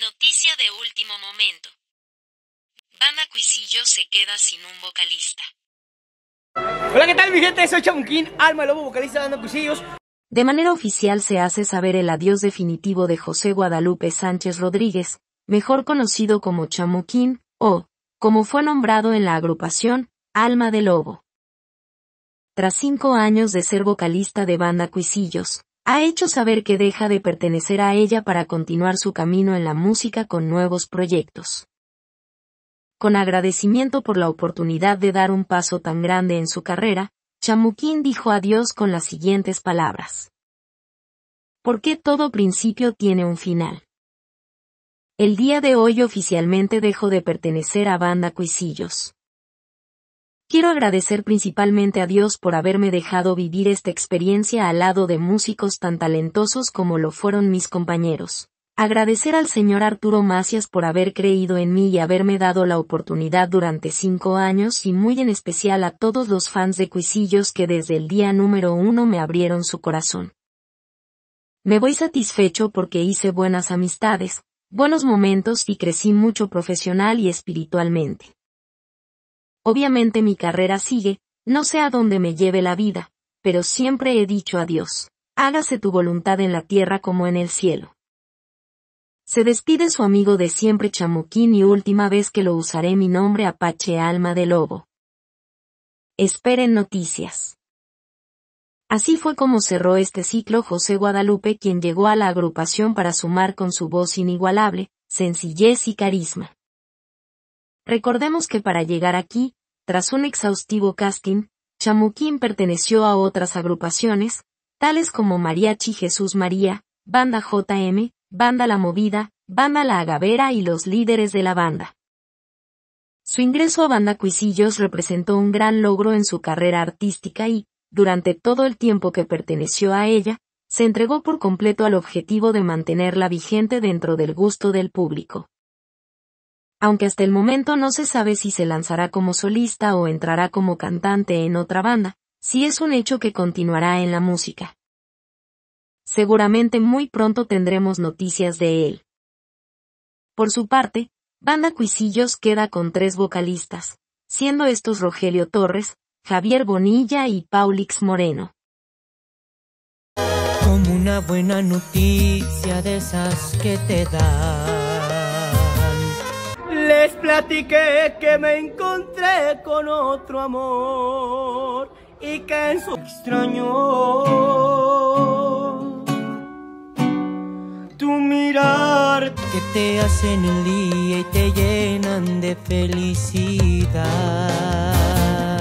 Noticia de último momento. Banda Cuisillo se queda sin un vocalista. Hola, ¿qué tal mi gente? Soy Chamuquín, Alma Lobo, vocalista de Banda Cuisillos. De manera oficial se hace saber el adiós definitivo de José Guadalupe Sánchez Rodríguez, mejor conocido como Chamuquín, o, como fue nombrado en la agrupación, Alma de Lobo. Tras cinco años de ser vocalista de Banda Cuisillos, ha hecho saber que deja de pertenecer a ella para continuar su camino en la música con nuevos proyectos. Con agradecimiento por la oportunidad de dar un paso tan grande en su carrera, Chamuquín dijo adiós con las siguientes palabras. ¿Por qué todo principio tiene un final? El día de hoy oficialmente dejo de pertenecer a Banda Cuisillos. Quiero agradecer principalmente a Dios por haberme dejado vivir esta experiencia al lado de músicos tan talentosos como lo fueron mis compañeros. Agradecer al señor Arturo Macias por haber creído en mí y haberme dado la oportunidad durante cinco años y muy en especial a todos los fans de Cuisillos que desde el día número uno me abrieron su corazón. Me voy satisfecho porque hice buenas amistades, buenos momentos y crecí mucho profesional y espiritualmente. Obviamente mi carrera sigue, no sé a dónde me lleve la vida, pero siempre he dicho a Dios, hágase tu voluntad en la tierra como en el cielo. Se despide su amigo de siempre Chamuquín y última vez que lo usaré mi nombre Apache Alma de Lobo. Esperen noticias. Así fue como cerró este ciclo José Guadalupe quien llegó a la agrupación para sumar con su voz inigualable, sencillez y carisma. Recordemos que para llegar aquí, tras un exhaustivo casting, Chamuquín perteneció a otras agrupaciones, tales como Mariachi Jesús María, Banda JM, Banda La Movida, Banda La Agavera y los líderes de la banda. Su ingreso a Banda Cuisillos representó un gran logro en su carrera artística y, durante todo el tiempo que perteneció a ella, se entregó por completo al objetivo de mantenerla vigente dentro del gusto del público aunque hasta el momento no se sabe si se lanzará como solista o entrará como cantante en otra banda, sí es un hecho que continuará en la música. Seguramente muy pronto tendremos noticias de él. Por su parte, Banda Cuisillos queda con tres vocalistas, siendo estos Rogelio Torres, Javier Bonilla y Paulix Moreno. Como una buena noticia de esas que te da les platiqué que me encontré con otro amor y que en su extraño tu mirar que te hacen el día y te llenan de felicidad.